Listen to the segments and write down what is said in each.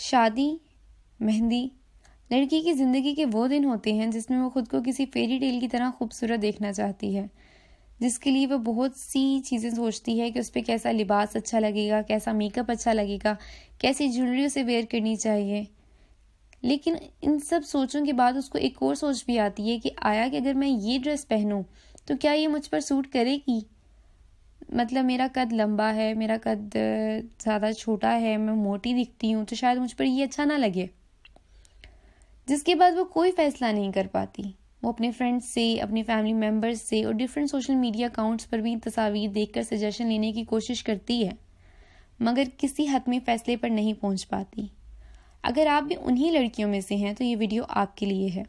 शादी मेहंदी लड़की की ज़िंदगी के वो दिन होते हैं जिसमें वो खुद को किसी फेरी टेल की तरह खूबसूरत देखना चाहती है जिसके लिए वो बहुत सी चीज़ें सोचती है कि उस पर कैसा लिबास अच्छा लगेगा कैसा मेकअप अच्छा लगेगा कैसी ज्वेलरी उसे वेयर करनी चाहिए लेकिन इन सब सोचों के बाद उसको एक और सोच भी आती है कि आया कि अगर मैं ये ड्रेस पहनूं तो क्या ये मुझ पर सूट करेगी मतलब मेरा कद लंबा है मेरा कद ज़्यादा छोटा है मैं मोटी दिखती हूँ तो शायद मुझ पर ये अच्छा ना लगे जिसके बाद वो कोई फैसला नहीं कर पाती वो अपने फ्रेंड्स से अपने फैमिली मेम्बर्स से और डिफरेंट सोशल मीडिया अकाउंट्स पर भी तस्वीर देख सजेशन लेने की कोशिश करती है मगर किसी हद में फैसले पर नहीं पहुंच पाती अगर आप भी उन्हीं लड़कियों में से हैं तो ये वीडियो आपके लिए है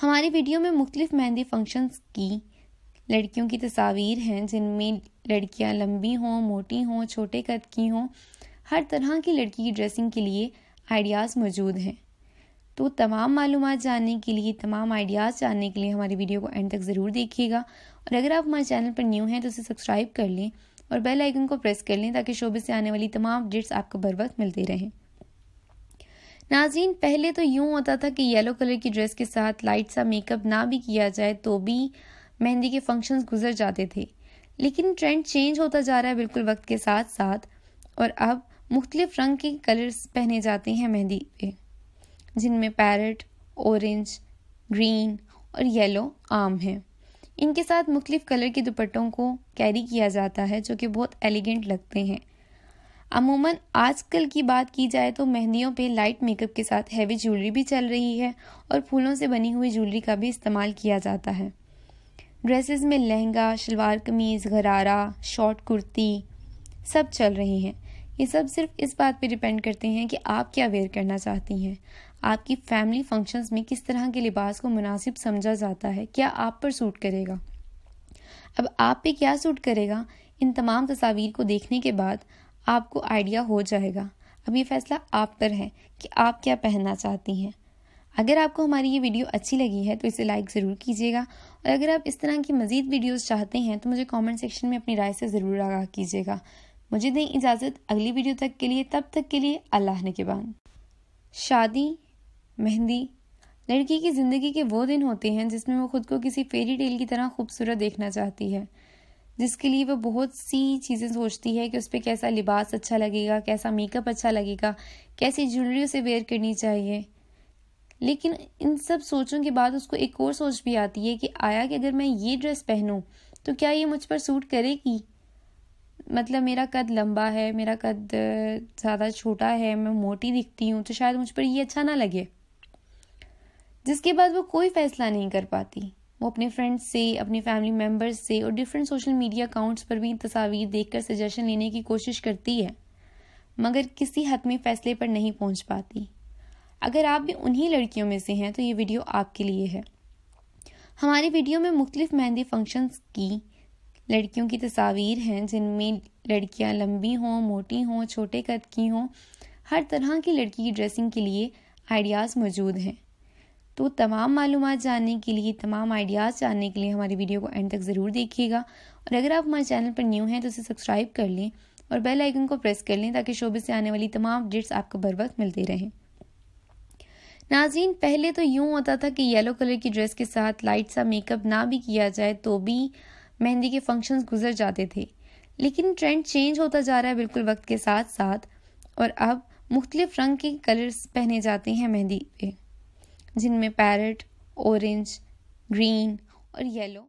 हमारी वीडियो में मुख्तलिफ मेहंदी फंक्शंस की लड़कियों की तस्वीर हैं जिनमें लड़कियां लंबी हों मोटी हों छोटे कद की हों हर तरह की लड़की की ड्रेसिंग के लिए आइडियाज़ मौजूद हैं तो तमाम मालूम जानने के लिए तमाम आइडियाज़ जानने के लिए हमारी वीडियो को एंड तक ज़रूर देखिएगा और अगर आप हमारे चैनल पर न्यू हैं तो उसे सब्सक्राइब कर लें और बेल आइकन को प्रेस कर लें ताकि शोबे से आने वाली तमाम अपडेट्स आपको बर वक्त मिलते रहें नाजीन पहले तो यूँ होता था कि येलो कलर की ड्रेस के साथ लाइट सा मेकअप ना भी किया जाए तो भी मेहंदी के फंक्शंस गुजर जाते थे लेकिन ट्रेंड चेंज होता जा रहा है बिल्कुल वक्त के साथ साथ और अब मुख्तलिफ रंग के कलर्स पहने जाते हैं मेहंदी पे जिनमें पैरट ऑरेंज ग्रीन और येलो आम हैं इनके साथ मुख्तलिफ कलर के दुपट्टों को कैरी किया जाता है जो कि बहुत एलिगेंट लगते हैं अमूमन आजकल की बात की जाए तो मेहंदियों पे लाइट मेकअप के साथ हैवी ज्वेलरी भी चल रही है और फूलों से बनी हुई ज्वेलरी का भी इस्तेमाल किया जाता है ड्रेसेस में लहंगा शलवार कमीज घरारा शॉर्ट कुर्ती सब चल रहे हैं ये सब सिर्फ इस बात पे डिपेंड करते हैं कि आप क्या वेयर करना चाहती हैं आपकी फैमिली फंक्शंस में किस तरह के लिबास को मुनासिब समझा जाता है क्या आप पर सूट करेगा अब आप पे क्या सूट करेगा इन तमाम तस्वीर को देखने के बाद आपको आइडिया हो जाएगा अब ये फैसला आप पर है कि आप क्या पहनना चाहती हैं अगर आपको हमारी ये वीडियो अच्छी लगी है तो इसे लाइक ज़रूर कीजिएगा और अगर आप इस तरह की मज़ीद वीडियोज़ चाहते हैं तो मुझे कॉमेंट सेक्शन में अपनी राय से ज़रूर आगाह कीजिएगा मुझे दें इजाज़त अगली वीडियो तक के लिए तब तक के लिए अल्लाह ने के बाद शादी मेहंदी लड़की की ज़िंदगी के वो दिन होते हैं जिसमें वो खुद को किसी फेरी टेल की तरह खूबसूरत देखना चाहती है जिसके लिए वो बहुत सी चीज़ें सोचती है कि उस पर कैसा लिबास अच्छा लगेगा कैसा मेकअप अच्छा लगेगा कैसी ज्वेलरी उसे वेयर करनी चाहिए लेकिन इन सब सोचों के बाद उसको एक और सोच भी आती है कि आया कि अगर मैं ये ड्रेस पहनूं तो क्या ये मुझ पर सूट करेगी मतलब मेरा कद लंबा है मेरा कद ज़्यादा छोटा है मैं मोटी दिखती हूँ तो शायद मुझ पर ये अच्छा ना लगे जिसके बाद वो कोई फैसला नहीं कर पाती वो अपने फ्रेंड्स से अपने फैमिली मेम्बर्स से और डिफरेंट सोशल मीडिया अकाउंट्स पर भी तस्वीर देखकर सजेशन लेने की कोशिश करती है मगर किसी हद में फैसले पर नहीं पहुंच पाती अगर आप भी उन्हीं लड़कियों में से हैं तो ये वीडियो आपके लिए है हमारी वीडियो में मुख्तलिफ मेहंदी फंक्शंस की लड़कियों की तस्वीर हैं जिनमें लड़कियां लंबी हों मोटी हों छोटे कद की हों हर तरह की लड़की की ड्रेसिंग के लिए आइडियाज़ मौजूद हैं तो तमाम मालूम जानने के लिए तमाम आइडियाज़ जानने के लिए हमारी वीडियो को एंड तक ज़रूर देखिएगा और अगर आप हमारे चैनल पर न्यू हैं तो उसे सब्सक्राइब कर लें और बेल आइकन को प्रेस कर लें ताकि शोबे से आने वाली तमाम अपडेट्स आपको बर वक्त मिलते रहें नाजीन पहले तो यूं होता था कि येलो कलर की ड्रेस के साथ लाइट सा मेकअप ना भी किया जाए तो भी मेहंदी के फंक्शंस गुजर जाते थे लेकिन ट्रेंड चेंज होता जा रहा है बिल्कुल वक्त के साथ साथ और अब मुख्तलिफ रंग के कलर्स पहने जाते हैं मेहंदी पे जिनमें पैरट ऑरेंज ग्रीन और येलो